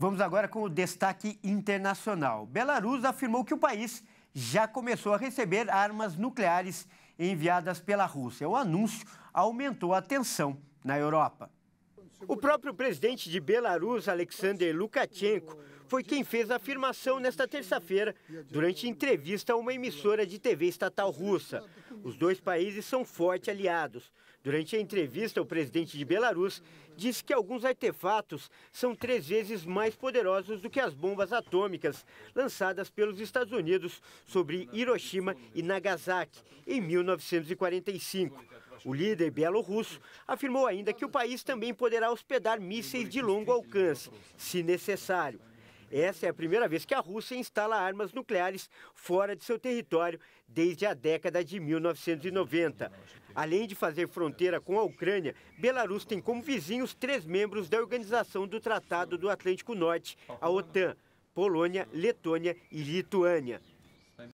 Vamos agora com o destaque internacional. Belarus afirmou que o país já começou a receber armas nucleares enviadas pela Rússia. O anúncio aumentou a tensão na Europa. O próprio presidente de Belarus, Alexander Lukashenko, foi quem fez a afirmação nesta terça-feira durante entrevista a uma emissora de TV estatal russa. Os dois países são fortes aliados. Durante a entrevista, o presidente de Belarus disse que alguns artefatos são três vezes mais poderosos do que as bombas atômicas lançadas pelos Estados Unidos sobre Hiroshima e Nagasaki em 1945. O líder bielorrusso afirmou ainda que o país também poderá hospedar mísseis de longo alcance, se necessário. Essa é a primeira vez que a Rússia instala armas nucleares fora de seu território desde a década de 1990. Além de fazer fronteira com a Ucrânia, Belarus tem como vizinhos três membros da Organização do Tratado do Atlântico Norte, a OTAN: Polônia, Letônia e Lituânia.